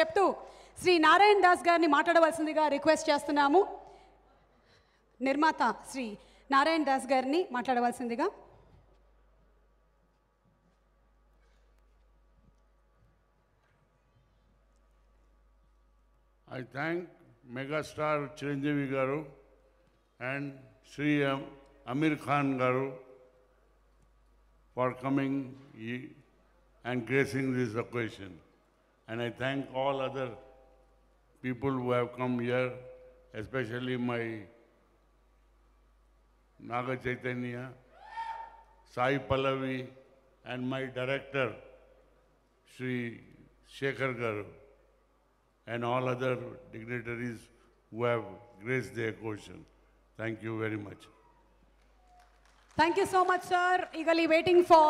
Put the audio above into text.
చెప్తూ శ్రీ నారాయణ దాస్ గారిని మాట్లాడవలసిందిగా రిక్వెస్ట్ చేస్తున్నాము నిర్మాత శ్రీ నారాయణ దాస్ గారిని మాట్లాడవలసిందిగా ఐ థ్యాంక్ మెగాస్టార్ చిరంజీవి గారు అండ్ శ్రీ అమీర్ ఖాన్ గారు for coming and gracing this occasion And I thank all other people who have come here, especially my Naga Chaitanya, Sai Pallavi, and my director, Sri Shekhar Garu, and all other dignitaries who have graced the occasion. Thank you very much. Thank you so much, sir. Eagerly waiting for.